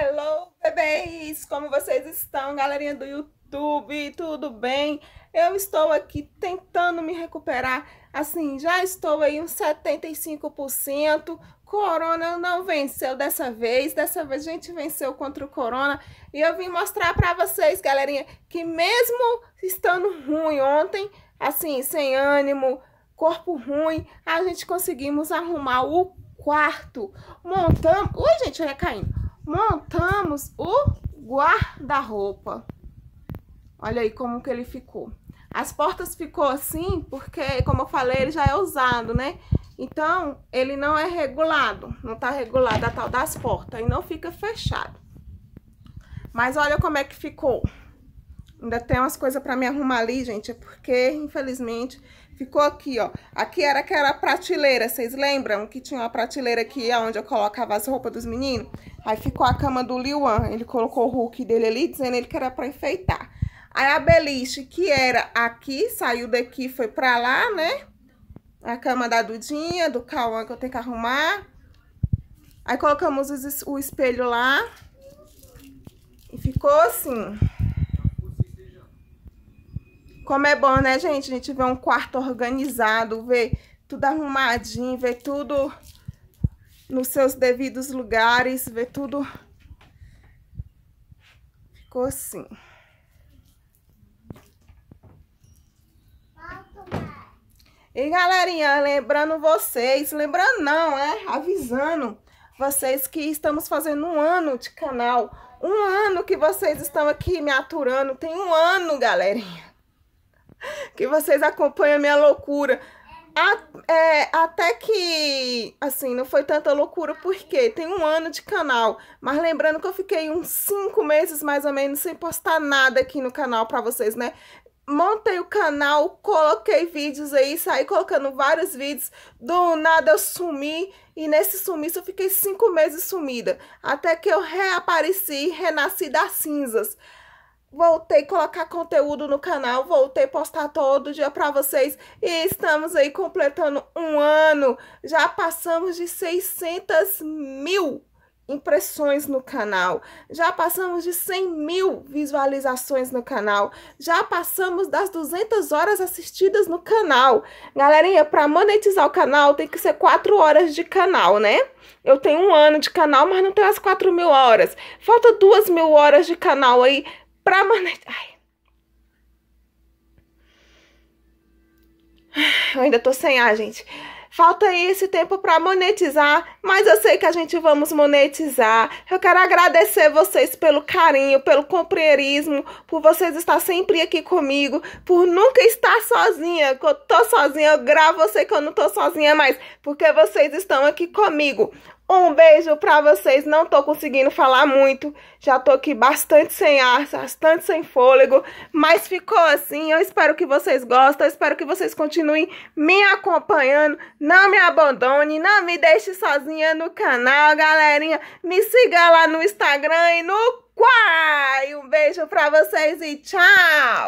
Hello, bebês! Como vocês estão, galerinha do YouTube? Tudo bem? Eu estou aqui tentando me recuperar. Assim, já estou aí uns 75%. Corona não venceu dessa vez. Dessa vez a gente venceu contra o Corona. E eu vim mostrar para vocês, galerinha, que mesmo estando ruim ontem, assim, sem ânimo, corpo ruim, a gente conseguimos arrumar o quarto. Montamos... Ui, gente, eu ia caindo montamos o guarda-roupa. Olha aí como que ele ficou. As portas ficou assim porque, como eu falei, ele já é usado, né? Então, ele não é regulado, não está regulada a tal das portas e não fica fechado. Mas olha como é que ficou. Ainda tem umas coisas para me arrumar ali, gente. É porque, infelizmente, ficou aqui, ó. Aqui era aquela prateleira, vocês lembram? Que tinha uma prateleira aqui, é onde eu colocava as roupas dos meninos. Aí ficou a cama do Liuan. Ele colocou o Hulk dele ali, dizendo ele que era pra enfeitar. Aí a beliche, que era aqui, saiu daqui, foi pra lá, né? A cama da Dudinha, do Cauã, que eu tenho que arrumar. Aí colocamos o espelho lá. E ficou assim... Como é bom, né, gente? A gente vê um quarto organizado, vê tudo arrumadinho, vê tudo nos seus devidos lugares, vê tudo. Ficou assim. E galerinha, lembrando vocês, lembrando não, é, avisando vocês que estamos fazendo um ano de canal, um ano que vocês estão aqui me aturando, tem um ano, galerinha que vocês acompanham a minha loucura. A, é, até que, assim, não foi tanta loucura, porque tem um ano de canal. Mas lembrando que eu fiquei uns cinco meses, mais ou menos, sem postar nada aqui no canal pra vocês, né? montei o canal, coloquei vídeos aí, saí colocando vários vídeos. Do nada eu sumi e nesse sumiço eu fiquei cinco meses sumida. Até que eu reapareci, renasci das cinzas voltei a colocar conteúdo no canal, voltei a postar todo dia para vocês e estamos aí completando um ano. Já passamos de 600 mil impressões no canal, já passamos de 100 mil visualizações no canal, já passamos das 200 horas assistidas no canal. Galerinha, para monetizar o canal tem que ser 4 horas de canal, né? Eu tenho um ano de canal, mas não tenho as 4 mil horas. Falta 2 mil horas de canal aí pra monetizar. Ai. Eu ainda tô sem ar, gente. Falta esse tempo para monetizar, mas eu sei que a gente vamos monetizar. Eu quero agradecer vocês pelo carinho, pelo companheirismo, por vocês estar sempre aqui comigo, por nunca estar sozinha. Quando eu tô sozinha, eu gravo, você que eu não tô sozinha mais, porque vocês estão aqui comigo. Um beijo para vocês. Não tô conseguindo falar muito. Já tô aqui bastante sem ar, bastante sem fôlego, mas ficou assim. Eu espero que vocês gostem, eu espero que vocês continuem me acompanhando. Não me abandone, não me deixe sozinha no canal, galerinha. Me siga lá no Instagram e no Quai. Um beijo para vocês e tchau.